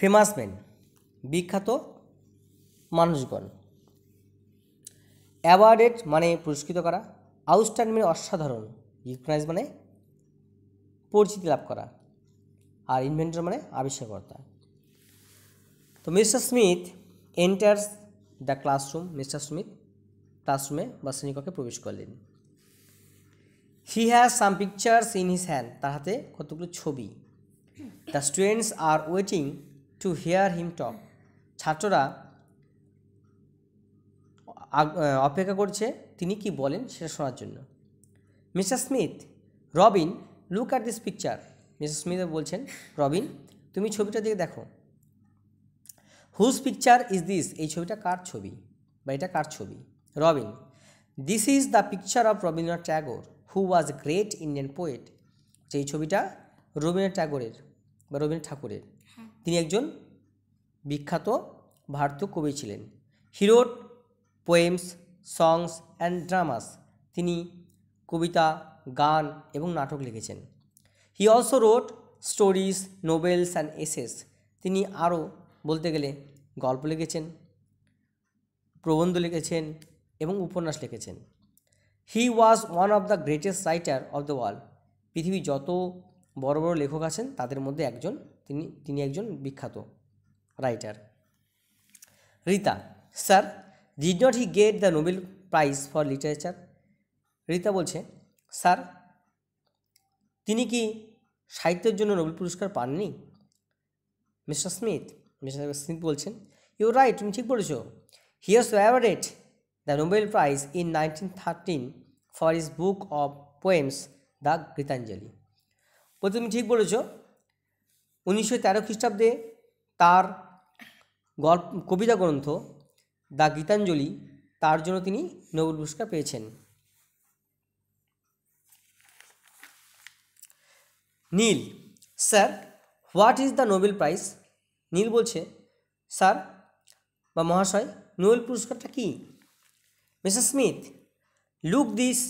Famous man বিখ্যাত মানুষগণ awarded মানে পুরস্কৃত করা আউটস্ট্যান্ড মানে অসাধারণ রিকগনাইজ মানে পরিচিতি লাভ করা আর ইনভেন্টর মানে আবিষ্কারকর্তা তো mister Smith enters the classroom mister Smith ক্লাসরুমে বা শ্রেণীকক্ষে প্রবেশ করলেন he has some pictures in his hand তার হাতে কতগুলো ছবি the students are waiting to hear him talk ছাত্ররা অপেক্ষা করছে তিনি কি বলেন সেটা শোনার জন্য mister Smith Robin look at this picture mister Smith বলছেন রবিন তুমি ছবিটা দিকে দেখো হুজ পিকচার ইজ দিস এই ছবিটা কার ছবি বা এটা কার ছবি Robin this is the picture of Rabindranath Tagore who was great Indian poet যে এই ছবিটা রবীন্দ্রনাথ ট্যাগোরের বা রবীন্দ্রনাথ ঠাকুরের তিনি একজন বিখ্যাত ভারতীয় কবি ছিলেন he wrote poems songs and dramas তিনি কবিতা গান এবং নাটক লিখেছেন he also wrote stories novels and essays তিনি আরও বলতে গেলে গল্প লিখেছেন প্রবন্ধ লিখেছেন এবং উপন্যাস লিখেছেন he was one of the greatest writer of the world পৃথিবী যত বড় বড় লেখক আছেন তাদের মধ্যে একজন তিনি তিনি একজন বিখ্যাত writer Rita sir did not he get the Nobel prize for literature Rita বলছে স্যার তিনি কি সাহিত্যের জন্য নোবেল পুরস্কার পাননি মিস্টার স্মিথ মিস্টার স্মিথ বলছেন ইউ রাইট তুমি ঠিক বলেছ he has awarded the Nobel prize in nineteen thirteen for his book of poems the Gitanjali প্রথমে তুমি ঠিক বলেছ উনিশশো তেরো খ্রিস্টাব্দে তার গল্প কবিতা গ্রন্থ দ্য গীতাঞ্জলি তার জন্য তিনি নোবেল পুরস্কার পেয়েছেন Neel sir what is the Nobel prize Neel বলছে স্যার বা মহাশয় নোবেল পুরস্কারটা কী Mrs Smith look this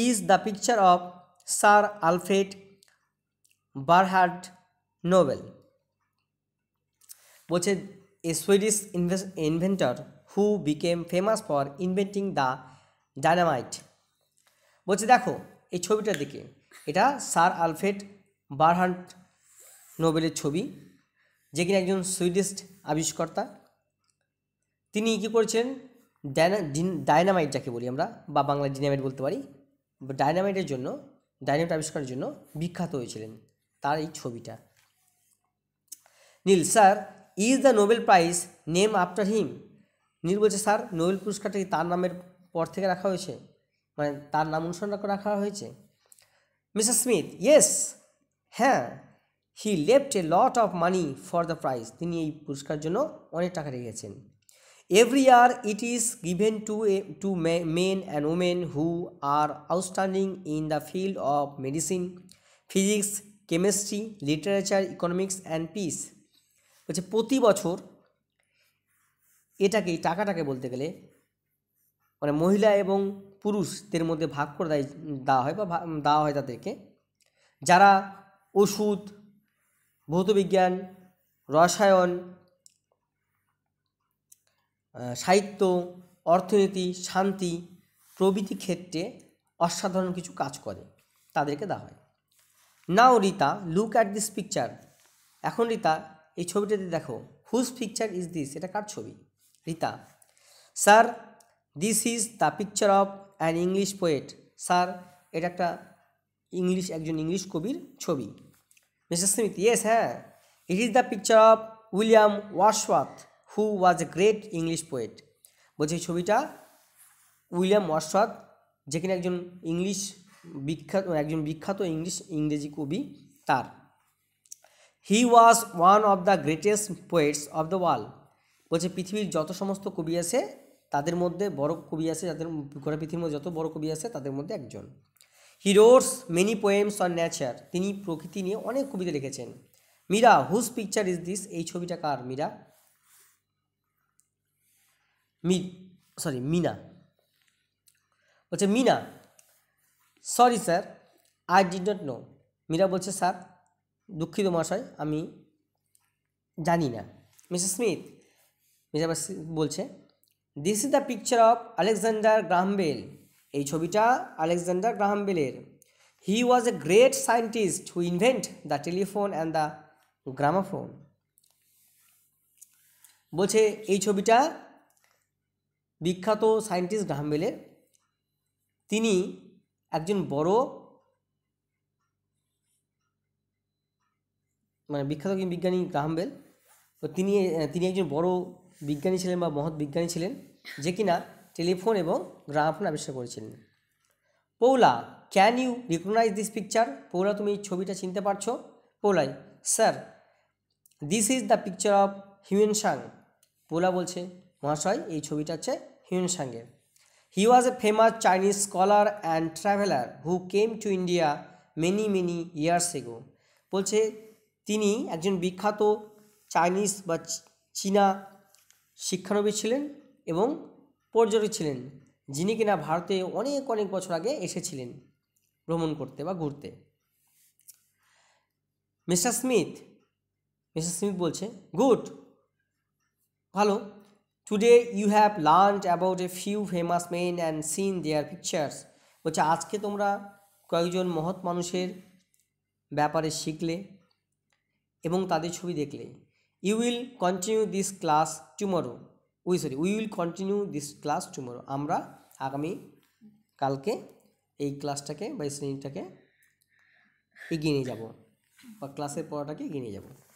is the picture of Sir Alfred Barhard Nobel. বলছে a Swedish inventor who became famous for inventing the dynamite. বলছে দেখো এই ছবিটার দিকে এটা স্যার আলফ্রেড বারহান্ট নোবেলের ছবি যে কিনা একজন সুইডিশ আবিষ্কর্তা তিনি কী করেছেন ডায়নামাইট যাকে বলি আমরা বা বাংলা ডিনামাইট বলতে পারি ডায়নামাইটের জন্য ডায়নামাইট আবিষ্কারের জন্য বিখ্যাত হয়েছিলেন তার এই ছবিটা Neel sir is the Nobel prize name after him Neel বলছে স্যার নোবেল পুরস্কারটা কি তার নামের পর থেকে রাখা হয়েছে মানে তার নাম অনুসরণ রাখা হয়েছে মিসেস স্মিথ ইয়েস হ্যাঁ he left a lot of money for the prize তিনি এই পুরস্কার জন্য অনেক টাকা রেখেছেন Every year it is given to, a, to men and women who are outstanding in the field of medicine, physics, chemistry, literature, economics and peace. বলছে প্রতি বছর এটাকে টাকাটাকে বলতে গেলে মানে মহিলা এবং পুরুষদের মধ্যে ভাগ করে দেয় দেওয়া হয় বা দেওয়া হয় তাদেরকে যারা ওষুধ ভৌতবিজ্ঞান রসায়ন সাহিত্য অর্থনীতি শান্তি প্রভৃতি ক্ষেত্রে অসাধারণ কিছু কাজ করে তাদেরকে দেওয়া হয় now Rita look at this picture এখন রীতা এই ছবিটাতে দেখো হুজ পিকচার ইজ দিস এটা কার ছবি Rita sir this is the picture of an English poet sir এটা একটা ইংলিশ একজন ইংলিশ কবির ছবি মিসেস স্মিথ ইয়েস হ্যাঁ it is the picture of William ওয়াশওয়াথ who was great English poet বলছে এই ছবিটা উইলিয়াম ওয়ার্সওয়ার্থ যে কিনা একজন ইংলিশ বিখ্যাত একজন বিখ্যাত ইংলিশ ইংরেজি কবি তার he was one of the greatest poets of the world বলছে পৃথিবীর যত সমস্ত কবি আছে তাদের মধ্যে বড় কবি আছে যাদের গোটা পৃথিবীর মধ্যে যত বড় কবি আছে তাদের মধ্যে একজন he wrote many poems on nature তিনি প্রকৃতি নিয়ে অনেক কবিতা লিখেছেন Meera whose picture is this এই ছবিটা কার মীরা মি সরি মিনা বলছে Meena sorry sir I did not know Meera বলছে স্যার দুঃখিত মহাশয় আমি জানি না মিসেস স্মিথ মিসেস বলছে this is the picture of Alexander Graham Bell এই ছবিটা আলেকজান্ডার গ্রাহামবেলের he was a great scientist who invent the telephone and the gramophone বলছে এই ছবিটা বিখ্যাত সায়েন্টিস্ট গ্রাহামবেলে তিনি একজন বড় মানে বিখ্যাত বিজ্ঞানী গ্রাহামবেল তো তিনি তিনি একজন বড় বিজ্ঞানী ছিলেন বা মহৎ বিজ্ঞানী ছিলেন যে কিনা টেলিফোন এবং গ্রামফোন আবিষ্কার করেছিলেন Paula can you recognise this picture Paula তুমি এই ছবিটা চিনতে পারছো পৌলাই sir this is the picture of Hiuen Tsang Paula বলছে মহাশয় এই ছবিটা হচ্ছে Hyunsange. He was a famous Chinese scholar and traveller who came to India many many years ago বলছে তিনি একজন বিখ্যাত চাইনিজ বা চীনা শিক্ষানবিদ ছিলেন এবং পর্যটক ছিলেন যিনি কিনা ভারতে অনেক অনেক বছর আগে এসেছিলেন ভ্রমণ করতে বা ঘুরতে মিস্টার স্মিথ মিস্টার স্মিথ বলছে গুড ভালো today you have learned about a few famous men and seen their pictures বলছে আজকে তোমরা কয়েকজন মহৎ মানুষের ব্যাপারে শিখলে এবং তাদের ছবি দেখলে you will continue this class tomorrow we sorry we will continue this class tomorrow আমরা আগামী কালকে এই ক্লাসটাকে বা শ্রেণীটাকে এগিয়ে নিয়ে যাব বা ক্লাসের পড়াটাকে এগিয়ে নিয়ে যাবো